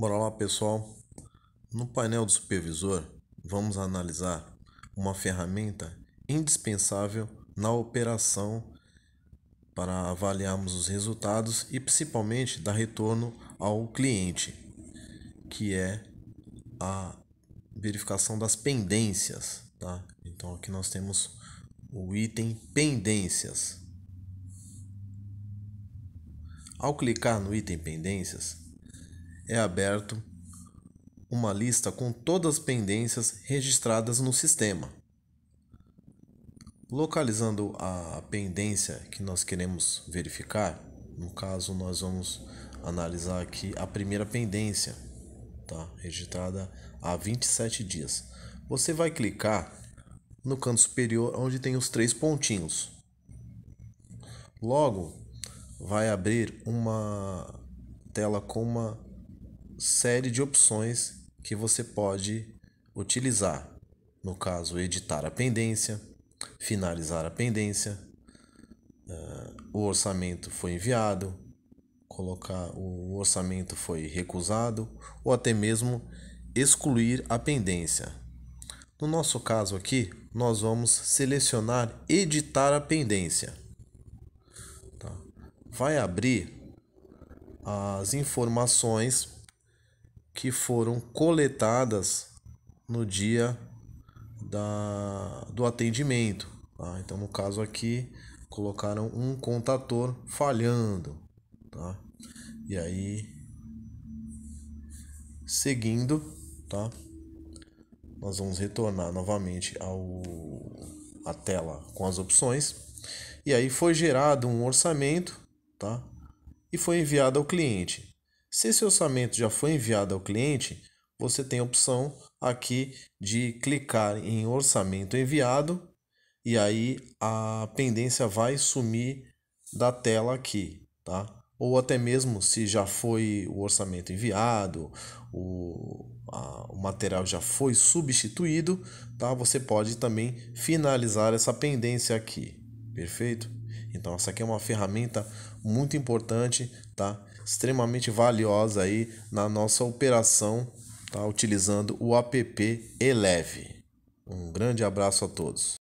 Bora lá, pessoal. No painel do supervisor, vamos analisar uma ferramenta indispensável na operação para avaliarmos os resultados e principalmente dar retorno ao cliente, que é a verificação das pendências, tá? Então aqui nós temos o item pendências. Ao clicar no item pendências, é aberto uma lista com todas as pendências registradas no sistema. Localizando a pendência que nós queremos verificar, no caso nós vamos analisar aqui a primeira pendência, tá? registrada há 27 dias. Você vai clicar no canto superior onde tem os três pontinhos. Logo vai abrir uma tela com uma série de opções que você pode utilizar. No caso, editar a pendência, finalizar a pendência, uh, o orçamento foi enviado, colocar o orçamento foi recusado ou até mesmo excluir a pendência. No nosso caso aqui, nós vamos selecionar editar a pendência. Tá? Vai abrir as informações que foram coletadas no dia da, do atendimento. Tá? Então, no caso aqui, colocaram um contator falhando. Tá? E aí, seguindo, tá? nós vamos retornar novamente ao a tela com as opções. E aí foi gerado um orçamento, tá? E foi enviado ao cliente. Se esse orçamento já foi enviado ao cliente, você tem a opção aqui de clicar em orçamento enviado e aí a pendência vai sumir da tela aqui, tá? Ou até mesmo se já foi o orçamento enviado, o, a, o material já foi substituído, tá? Você pode também finalizar essa pendência aqui. Perfeito? Então essa aqui é uma ferramenta muito importante, tá? Extremamente valiosa aí na nossa operação, tá? Utilizando o app Eleve. Um grande abraço a todos.